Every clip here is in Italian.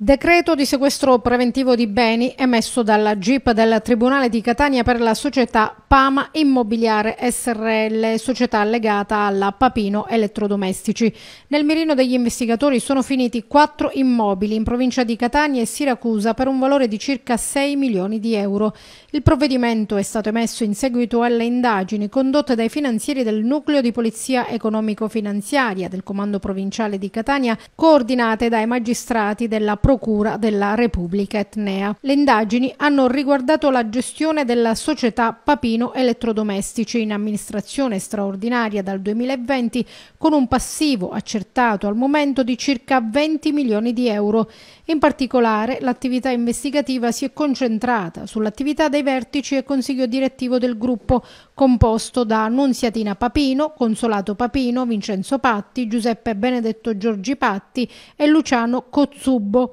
Decreto di sequestro preventivo di beni emesso dalla GIP del Tribunale di Catania per la società Pama Immobiliare SRL, società legata alla Papino Elettrodomestici. Nel mirino degli investigatori sono finiti quattro immobili in provincia di Catania e Siracusa per un valore di circa 6 milioni di euro. Il provvedimento è stato emesso in seguito alle indagini condotte dai finanzieri del Nucleo di Polizia Economico-Finanziaria del Comando Provinciale di Catania, coordinate dai magistrati della Provincia Procura della Repubblica Etnea. Le indagini hanno riguardato la gestione della società Papino Elettrodomestici in amministrazione straordinaria dal 2020 con un passivo accertato al momento di circa 20 milioni di euro. In particolare l'attività investigativa si è concentrata sull'attività dei vertici e consiglio direttivo del gruppo composto da Annunziatina Papino, Consolato Papino, Vincenzo Patti, Giuseppe Benedetto Giorgi Patti e Luciano Cozzubbo.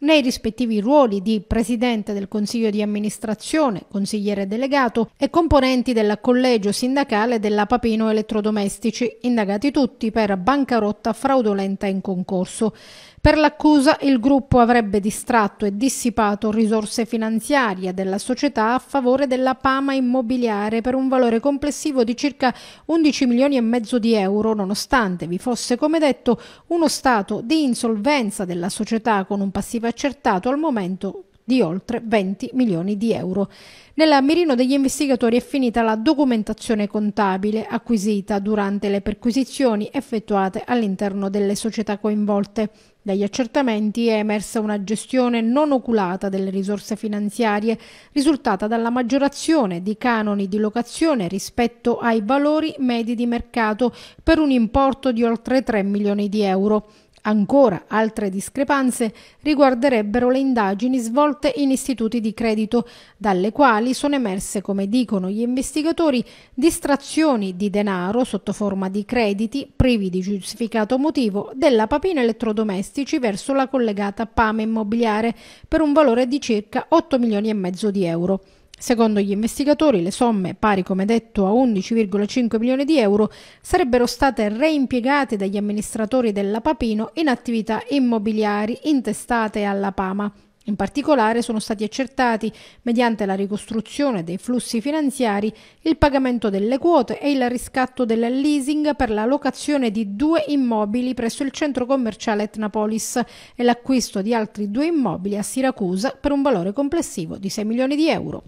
nei rispettivi ruoli di Presidente del Consiglio di amministrazione, consigliere delegato e componenti del collegio sindacale della Papino Elettrodomestici, indagati tutti per bancarotta fraudolenta in concorso. Per l'accusa il gruppo avrebbe distratto e dissipato risorse finanziarie della società a favore della Pama Immobiliare per un valore complessivo di circa 11 milioni e mezzo di euro, nonostante vi fosse, come detto, uno stato di insolvenza della società con un passivo effettiva accertato al momento di oltre 20 milioni di euro. Nella mirino degli investigatori è finita la documentazione contabile acquisita durante le perquisizioni effettuate all'interno delle società coinvolte. Dagli accertamenti è emersa una gestione non oculata delle risorse finanziarie, risultata dalla maggiorazione di canoni di locazione rispetto ai valori medi di mercato per un importo di oltre 3 milioni di euro. Ancora altre discrepanze riguarderebbero le indagini svolte in istituti di credito, dalle quali sono emerse, come dicono gli investigatori, distrazioni di denaro sotto forma di crediti privi di giustificato motivo della papina elettrodomestici verso la collegata Pame Immobiliare per un valore di circa 8 milioni e mezzo di euro. Secondo gli investigatori, le somme, pari come detto a 11,5 milioni di euro, sarebbero state reimpiegate dagli amministratori della Papino in attività immobiliari intestate alla Pama. In particolare sono stati accertati, mediante la ricostruzione dei flussi finanziari, il pagamento delle quote e il riscatto del leasing per la locazione di due immobili presso il centro commerciale Etnapolis e l'acquisto di altri due immobili a Siracusa per un valore complessivo di 6 milioni di euro.